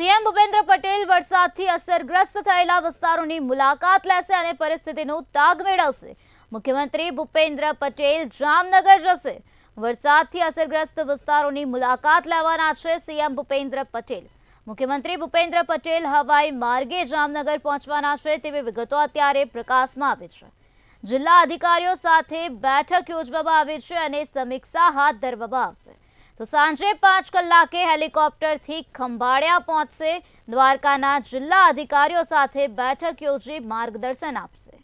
CM Bhupendra Patel વરસાદથી અસરગ્રસ્ત થયેલા વિસ્તારોની મુલાકાત લેશે અને પરિસ્થિતિનો તાગ મેળવશે મુખ્યમંત્રી ભૂપેન્દ્ર પટેલ જામનગર જશે વરસાદથી અસરગ્રસ્ત વિસ્તારોની મુલાકાત લેવાના છે સીએમ ભૂપેન્દ્ર પટેલ મુખ્યમંત્રી ભૂપેન્દ્ર પટેલ હવાઈ માર્ગે જામનગર પહોંચવાના છે તેવી વિગતો અત્યારે પ્રકાશમાં આવી છે જિલ્લા અધિકારીઓ સાથે બેઠક યોજવામાં આવી છે અને સમીક્ષા હાથ ધરવામાં આવશે તો સાંજે પાંચ કલાકે હેલિકોપ્ટરથી ખંભાળિયા પહોંચશે દ્વારકાના જિલ્લા અધિકારીઓ સાથે બેઠક યોજી માર્ગદર્શન આપશે